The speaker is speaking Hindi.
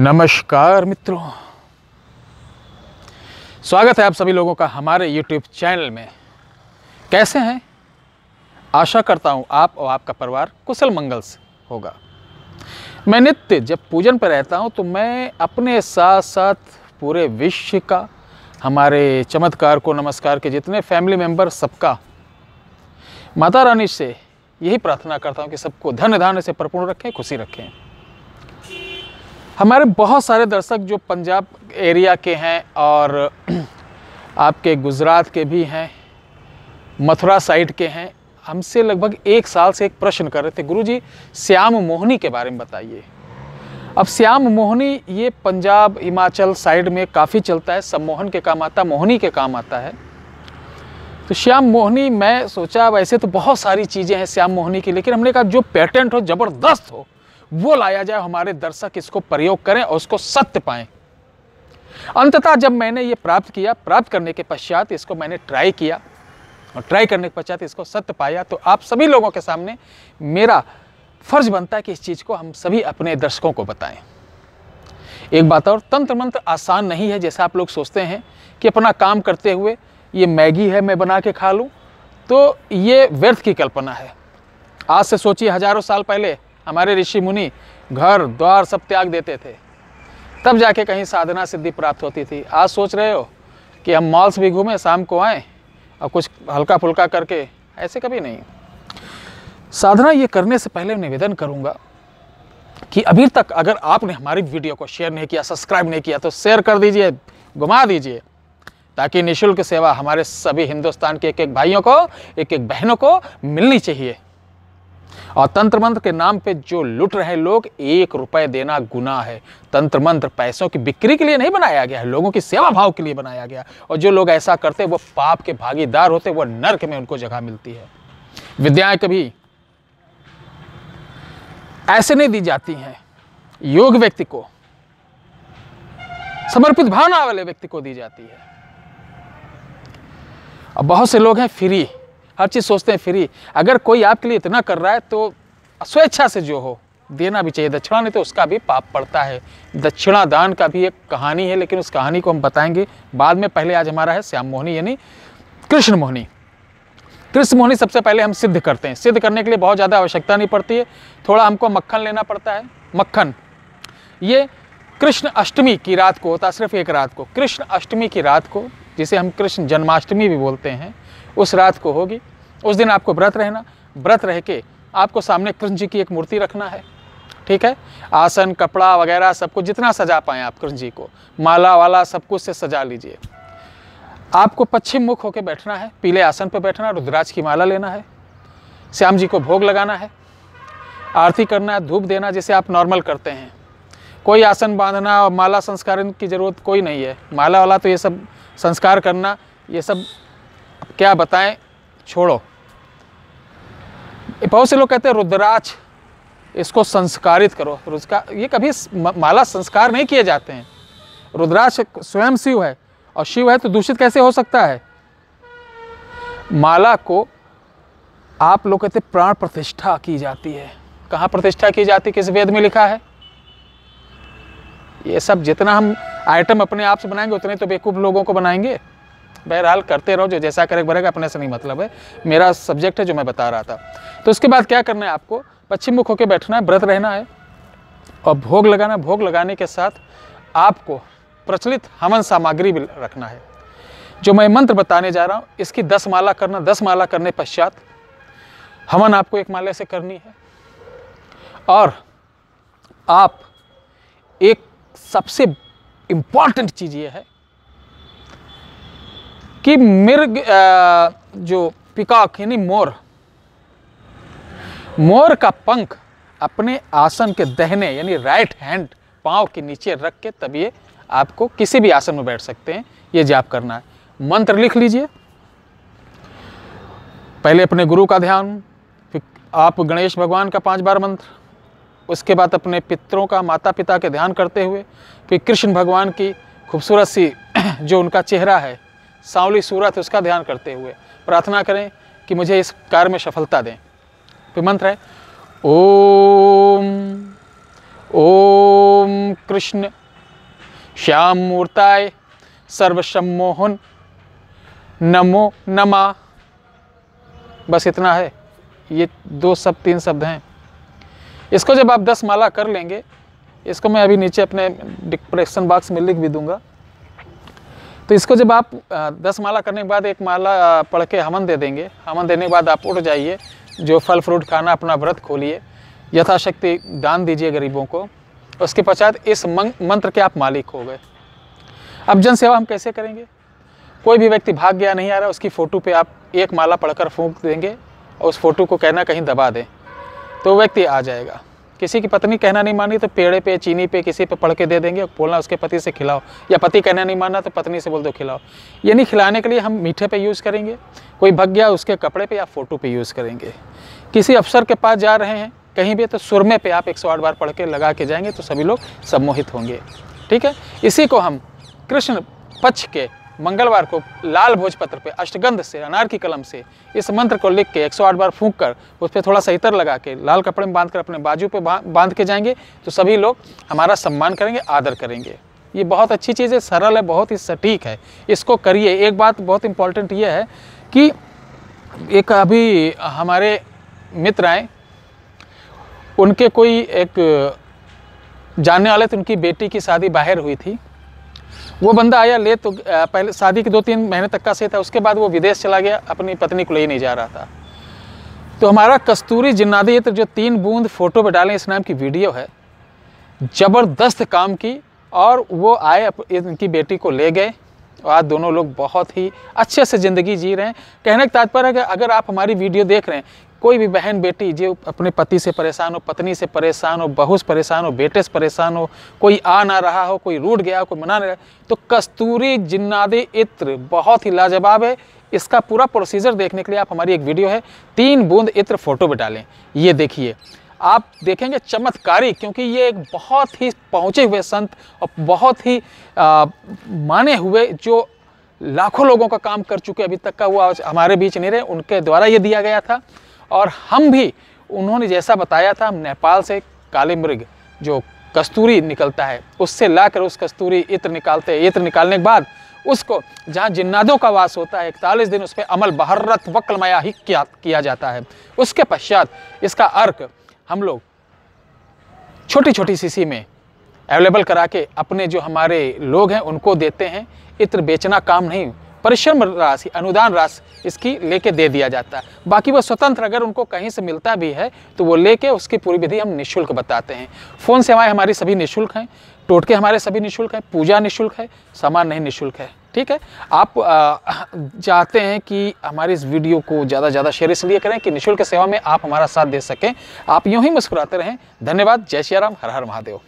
नमस्कार मित्रों स्वागत है आप सभी लोगों का हमारे YouTube चैनल में कैसे हैं आशा करता हूं आप और आपका परिवार कुशल मंगल से होगा मैं नित्य जब पूजन पर रहता हूं तो मैं अपने साथ साथ पूरे विश्व का हमारे चमत्कार को नमस्कार के जितने फैमिली मेंबर सबका माता रानी से यही प्रार्थना करता हूं कि सबको धन धान्य से परिपूर्ण रखें खुशी रखें हमारे बहुत सारे दर्शक जो पंजाब एरिया के हैं और आपके गुजरात के भी हैं मथुरा साइड के हैं हमसे लगभग एक साल से एक प्रश्न कर रहे थे गुरु जी श्याम मोहनी के बारे में बताइए अब श्याम मोहनी ये पंजाब हिमाचल साइड में काफ़ी चलता है सम्मोहन के काम आता मोहनी के काम आता है तो श्याम मोहनी मैं सोचा वैसे तो बहुत सारी चीज़ें हैं श्याम मोहनी की लेकिन हमने कहा जो पेटेंट हो ज़बरदस्त हो वो लाया जाए हमारे दर्शक इसको प्रयोग करें और उसको सत्य पाए अंततः जब मैंने ये प्राप्त किया प्राप्त करने के पश्चात इसको मैंने ट्राई किया और ट्राई करने के पश्चात इसको सत्य पाया तो आप सभी लोगों के सामने मेरा फर्ज बनता है कि इस चीज़ को हम सभी अपने दर्शकों को बताएं एक बात और तंत्र मंत्र आसान नहीं है जैसा आप लोग सोचते हैं कि अपना काम करते हुए ये मैगी है मैं बना के खा लूँ तो ये व्यर्थ की कल्पना है आज से सोचिए हजारों साल पहले हमारे ऋषि मुनि घर द्वार सब त्याग देते थे तब जाके कहीं साधना सिद्धि प्राप्त होती थी आज सोच रहे हो कि हम मॉल्स भी घूमें शाम को आएँ और कुछ हल्का फुल्का करके ऐसे कभी नहीं साधना ये करने से पहले निवेदन करूँगा कि अभी तक अगर आपने हमारी वीडियो को शेयर नहीं किया सब्सक्राइब नहीं किया तो शेयर कर दीजिए घुमा दीजिए ताकि निशुल्क सेवा हमारे सभी हिंदुस्तान के एक एक भाइयों को एक एक बहनों को मिलनी चाहिए और तंत्र मंत्र के नाम पे जो लुट रहे लोग एक रुपए देना गुना है तंत्र मंत्र पैसों की बिक्री के लिए नहीं बनाया गया है लोगों की सेवा भाव के लिए बनाया गया और जो लोग ऐसा करते वो पाप के भागीदार होते वो नर्क में उनको जगह मिलती है विद्याएं कभी ऐसे नहीं दी जाती हैं योग व्यक्ति को समर्पित भावना वाले व्यक्ति को दी जाती है अब बहुत से लोग हैं फ्री हर चीज़ सोचते हैं फ्री अगर कोई आपके लिए इतना कर रहा है तो स्वेच्छा से जो हो देना भी चाहिए दक्षिणा नहीं तो उसका भी पाप पड़ता है दक्षिणा दान का भी एक कहानी है लेकिन उस कहानी को हम बताएंगे बाद में पहले आज हमारा है श्याम मोहनी यानी कृष्ण मोहनी कृष्ण मोहनी सबसे पहले हम सिद्ध करते हैं सिद्ध करने के लिए बहुत ज़्यादा आवश्यकता नहीं पड़ती है थोड़ा हमको मक्खन लेना पड़ता है मक्खन ये कृष्ण अष्टमी की रात को होता सिर्फ एक रात को कृष्ण अष्टमी की रात को जिसे हम कृष्ण जन्माष्टमी भी बोलते हैं उस रात को होगी उस दिन आपको व्रत रहना व्रत रह के आपको सामने कृष्ण जी की एक मूर्ति रखना है ठीक है आसन कपड़ा वगैरह सब कुछ जितना सजा पाएँ आप कृष्ण जी को माला वाला सब कुछ से सजा लीजिए आपको पश्चिम मुख होकर बैठना है पीले आसन पर बैठना रुद्राज की माला लेना है श्याम जी को भोग लगाना है आरती करना है धूप देना जैसे आप नॉर्मल करते हैं कोई आसन बांधना और माला संस्कार की ज़रूरत कोई नहीं है माला वाला तो ये सब संस्कार करना ये सब क्या बताएं छोड़ो बहुत से लोग कहते हैं रुद्राक्ष इसको संस्कारित करो रुद्र ये कभी माला संस्कार नहीं किए जाते हैं रुद्राक्ष स्वयं शिव है और शिव है तो दूषित कैसे हो सकता है माला को आप लोग कहते प्राण प्रतिष्ठा की जाती है कहाँ प्रतिष्ठा की जाती किस वेद में लिखा है ये सब जितना हम आइटम अपने आप से बनाएंगे उतने तो बेकूफ लोगों को बनाएंगे बहरहाल करते रहो जो जैसा करे बढ़ेगा अपने से नहीं मतलब है मेरा सब्जेक्ट है जो मैं बता रहा था तो उसके बाद क्या करना है आपको पश्चिम मुख होकर बैठना है व्रत रहना है और भोग लगाना भोग लगाने के साथ आपको प्रचलित हवन सामग्री भी रखना है जो मैं मंत्र बताने जा रहा हूँ इसकी दस माला करना दस माला करने पश्चात हवन आपको एक माला से करनी है और आप एक सबसे इम्पॉर्टेंट चीज़ ये है कि मिर्ग जो पिकाक यानी मोर मोर का पंख अपने आसन के दहने यानी राइट हैंड पाँव के नीचे रख के तब ये आपको किसी भी आसन में बैठ सकते हैं ये जाप करना है मंत्र लिख लीजिए पहले अपने गुरु का ध्यान फिर आप गणेश भगवान का पांच बार मंत्र उसके बाद अपने पितरों का माता पिता के ध्यान करते हुए फिर कृष्ण भगवान की खूबसूरत सी जो उनका चेहरा है सांवली सूरत उसका ध्यान करते हुए प्रार्थना करें कि मुझे इस कार्य में सफलता दें फिर मंत्र है ओम ओम कृष्ण श्याम मूर्ताय सर्वसम्मोहन नमो नमा बस इतना है ये दो शब्द तीन शब्द हैं इसको जब आप दस माला कर लेंगे इसको मैं अभी नीचे अपने डिप्रेशन बॉक्स में लिख भी दूंगा तो इसको जब आप दस माला करने के बाद एक माला पढ़ के हमन दे देंगे हमन देने के बाद आप उठ जाइए जो फल फ्रूट खाना अपना व्रत खोलिए यथाशक्ति दान दीजिए गरीबों को उसके पश्चात इस मंत्र के आप मालिक हो गए अब जन सेवा हम कैसे करेंगे कोई भी व्यक्ति भाग गया नहीं आ रहा उसकी फ़ोटो पे आप एक माला पढ़कर फूंक देंगे और उस फोटो को कहना कहीं दबा दें तो व्यक्ति आ जाएगा किसी की पत्नी कहना नहीं मानी तो पेड़े पे चीनी पे किसी पे पढ़ के दे देंगे बोलना उसके पति से खिलाओ या पति कहना नहीं मानना तो पत्नी से बोल दो खिलाओ यानी खिलाने के लिए हम मीठे पे यूज़ करेंगे कोई भग गया उसके कपड़े पे या फ़ोटो पे यूज़ करेंगे किसी अफसर के पास जा रहे हैं कहीं भी तो सुरमे पर आप एक बार पढ़ के लगा के जाएंगे तो सभी लोग सम्मोहित होंगे ठीक है इसी को हम कृष्ण पक्ष के मंगलवार को लाल भोजपत्र पे अष्टगंध से अनार की कलम से इस मंत्र को लिख के 108 बार फूंक कर उस पर थोड़ा सा इतर लगा के लाल कपड़े में बांध कर अपने बाजू पे बांध के जाएंगे तो सभी लोग हमारा सम्मान करेंगे आदर करेंगे ये बहुत अच्छी चीज़ है सरल है बहुत ही सटीक है इसको करिए एक बात बहुत इम्पॉर्टेंट ये है कि एक अभी हमारे मित्र आए उनके कोई एक जानने वाले थे उनकी बेटी की शादी बाहर हुई थी वो बंदा आया ले तो पहले शादी के दो तीन महीने तक का से था उसके बाद वो विदेश चला गया अपनी पत्नी को ले नहीं जा रहा था तो हमारा कस्तूरी जिन्नादी इत्र तो जो तीन बूंद फ़ोटो पर डालें इस नाम की वीडियो है ज़बरदस्त काम की और वो आए इनकी बेटी को ले गए और आज दोनों लोग बहुत ही अच्छे से ज़िंदगी जी रहे हैं कहने का तात्पर्य है कि अगर आप हमारी वीडियो देख रहे हैं कोई भी बहन बेटी जो अपने पति से परेशान हो पत्नी से परेशान हो बहू से परेशान हो बेटे से परेशान हो कोई आ ना रहा हो कोई रूट गया हो कोई मना नहीं रहा तो कस्तूरी जिन्नादे इत्र बहुत ही लाजवाब है इसका पूरा प्रोसीजर देखने के लिए आप हमारी एक वीडियो है तीन बूंद इत्र फ़ोटो भी डालें ये देखिए आप देखेंगे चमत्कारी क्योंकि ये एक बहुत ही पहुँचे हुए संत और बहुत ही आ, माने हुए जो लाखों लोगों का काम कर चुके अभी तक का वो हमारे बीच नहीं रहे उनके द्वारा ये दिया गया था और हम भी उन्होंने जैसा बताया था नेपाल से काली मृग जो कस्तूरी निकलता है उससे लाकर उस कस्तूरी इत्र निकालते हैं इत्र निकालने के बाद उसको जहाँ जिन्नादों का वास होता है इकतालीस दिन उस पर अमल बहर्रत वक्लमया ही किया किया जाता है उसके पश्चात इसका अर्क हम लोग छोटी छोटी सीसी में अवेलेबल करा के अपने जो हमारे लोग हैं उनको देते हैं इत्र बेचना काम नहीं परिश्रम राशि अनुदान राशि इसकी लेके दे दिया जाता है बाकी वह स्वतंत्र अगर उनको कहीं से मिलता भी है तो वो लेके उसकी पूरी विधि हम निःशुल्क बताते हैं फ़ोन सेवाएँ हमारी सभी निःशुल्क हैं टोटके हमारे सभी निःशुल्क हैं पूजा निःशुल्क है सामान नहीं निःशुल्क है ठीक है आप चाहते हैं कि हमारे इस वीडियो को ज़्यादा से ज़्यादा शेयर इसलिए करें कि निःशुल्क सेवा में आप हमारा साथ दे सकें आप यूँ ही मुस्कुराते रहें धन्यवाद जय श्री राम हर हर महादेव